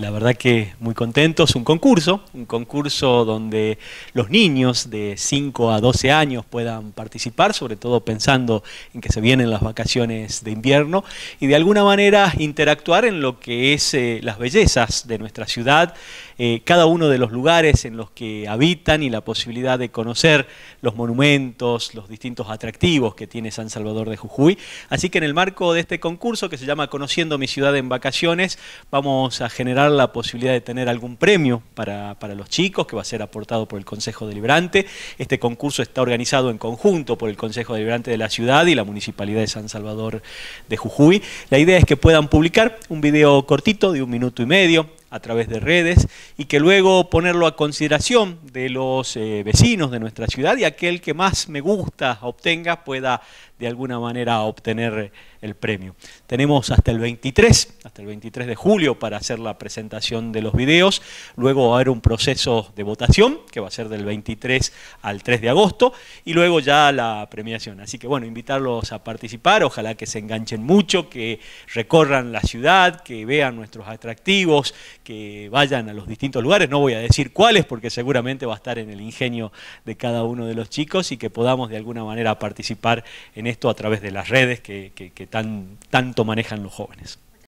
La verdad que muy contentos, un concurso, un concurso donde los niños de 5 a 12 años puedan participar, sobre todo pensando en que se vienen las vacaciones de invierno y de alguna manera interactuar en lo que es eh, las bellezas de nuestra ciudad, eh, cada uno de los lugares en los que habitan y la posibilidad de conocer los monumentos, los distintos atractivos que tiene San Salvador de Jujuy. Así que en el marco de este concurso que se llama Conociendo mi ciudad en vacaciones, vamos a generar la posibilidad de tener algún premio para, para los chicos que va a ser aportado por el Consejo Deliberante. Este concurso está organizado en conjunto por el Consejo Deliberante de la ciudad y la Municipalidad de San Salvador de Jujuy. La idea es que puedan publicar un video cortito de un minuto y medio a través de redes y que luego ponerlo a consideración de los eh, vecinos de nuestra ciudad y aquel que más me gusta obtenga pueda de alguna manera a obtener eh, el premio. Tenemos hasta el 23, hasta el 23 de julio para hacer la presentación de los videos, luego va a haber un proceso de votación que va a ser del 23 al 3 de agosto y luego ya la premiación. Así que bueno, invitarlos a participar, ojalá que se enganchen mucho, que recorran la ciudad, que vean nuestros atractivos, que vayan a los distintos lugares, no voy a decir cuáles porque seguramente va a estar en el ingenio de cada uno de los chicos y que podamos de alguna manera participar en esto a través de las redes que, tanto manejan los jóvenes.